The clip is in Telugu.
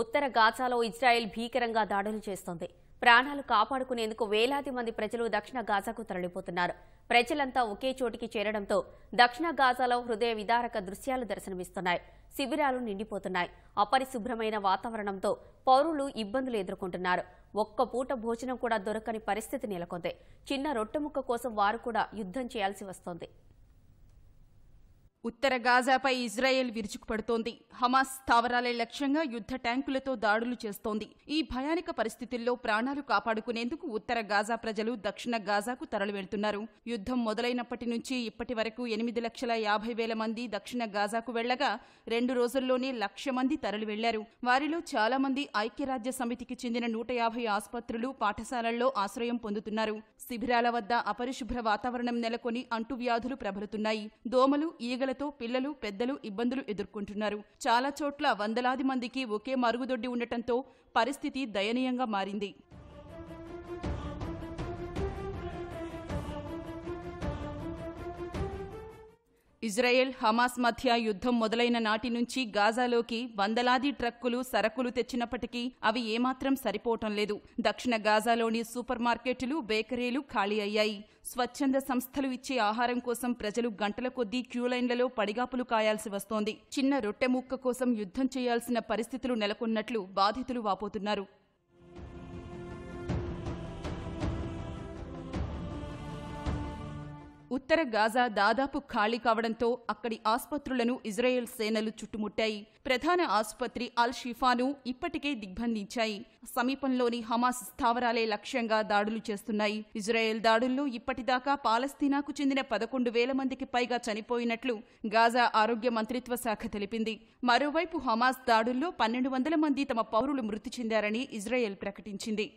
ఉత్తర గాజాలో ఇజ్రాయెల్ భీకరంగా దాడులు చేస్తోంది ప్రాణాలు కాపాడుకునేందుకు వేలాది మంది ప్రజలు దక్షిణ గాజాకు తరలిపోతున్నారు ప్రజలంతా ఒకే చోటికి చేరడంతో దక్షిణ గాజాలో హృదయ విదారక దృశ్యాలు దర్శనమిస్తున్నాయి శిబిరాలు నిండిపోతున్నాయి అపరిశుభ్రమైన వాతావరణంతో పౌరులు ఇబ్బందులు ఎదుర్కొంటున్నారు ఒక్క పూట భోజనం కూడా దొరకని పరిస్థితి నెలకొంది చిన్న రొట్టెముక్క కోసం వారు కూడా యుద్ధం చేయాల్సి వస్తోంది ఉత్తర గాజాపై ఇజ్రాయెల్ విరుచుకుపడుతోంది హమాస్ స్థావరాలే లక్ష్యంగా యుద్ధ ట్యాంకులతో దాడులు చేస్తోంది ఈ భయానక పరిస్థితుల్లో ప్రాణాలు కాపాడుకునేందుకు ఉత్తర గాజా ప్రజలు దక్షిణ గాజాకు తరలివెళ్తున్నారు యుద్ధం మొదలైనప్పటి నుంచి ఇప్పటి వరకు ఎనిమిది లక్షల యాభై వేల మంది దక్షిణ గాజాకు వెళ్లగా రెండు రోజుల్లోనే లక్ష మంది తరలివెళ్లారు వారిలో చాలా మంది ఐక్యరాజ్య సమితికి చెందిన నూట యాభై ఆసుపత్రులు పాఠశాలల్లో ఆశ్రయం పొందుతున్నారు శిబిరాల వద్ద అపరిశుభ్ర వాతావరణం నెలకొని అంటువ్యాధులు ప్రబలుతున్నాయి దోమలు ఈగల ఇబ్బందులతో పిల్లలు పెద్దలు ఇబ్బందులు ఎదుర్కొంటున్నారు చాలా చోట్ల వందలాది మందికి ఒకే మరుగుదొడ్డి ఉండటంతో పరిస్థితి దయనీయంగా మారింది ఇజ్రాయెల్ హమాస్ మధ్య యుద్ధం మొదలైన నాటి నుంచి గాజాలోకి వందలాది ట్రక్కులు సరకులు తెచ్చినప్పటికీ అవి ఏమాత్రం సరిపోవటం లేదు దక్షిణ గాజాలోని సూపర్ మార్కెట్లు బేకరీలు ఖాళీ అయ్యాయి స్వచ్ఛంద సంస్థలు ఇచ్చే ఆహారం కోసం ప్రజలు గంటల కొద్దీ క్యూలైన్లలో పడిగాపులు కాయాల్సి వస్తోంది చిన్న రొట్టె ముక్క కోసం యుద్ధం చేయాల్సిన పరిస్థితులు నెలకొన్నట్లు బాధితులు వాపోతున్నారు ఉత్తర గాజా దాదాపు ఖాళీ కావడంతో అక్కడి ఆసుపత్రులను ఇజ్రాయెల్ సేనలు చుట్టుముట్టాయి ప్రధాన ఆసుపత్రి అల్ షిఫాను ఇప్పటికే దిగ్బంధించాయి సమీపంలోని హమాస్ స్థావరాలే లక్ష్యంగా దాడులు చేస్తున్నాయి ఇజ్రాయెల్ దాడుల్లో ఇప్పటిదాకా పాలస్తీనాకు చెందిన పదకొండు వేల మందికి పైగా చనిపోయినట్లు గాజా ఆరోగ్య మంత్రిత్వ శాఖ తెలిపింది మరోవైపు హమాస్ దాడుల్లో పన్నెండు వందల మంది తమ పౌరులు మృతి చెందారని ఇజ్రాయెల్ ప్రకటించింది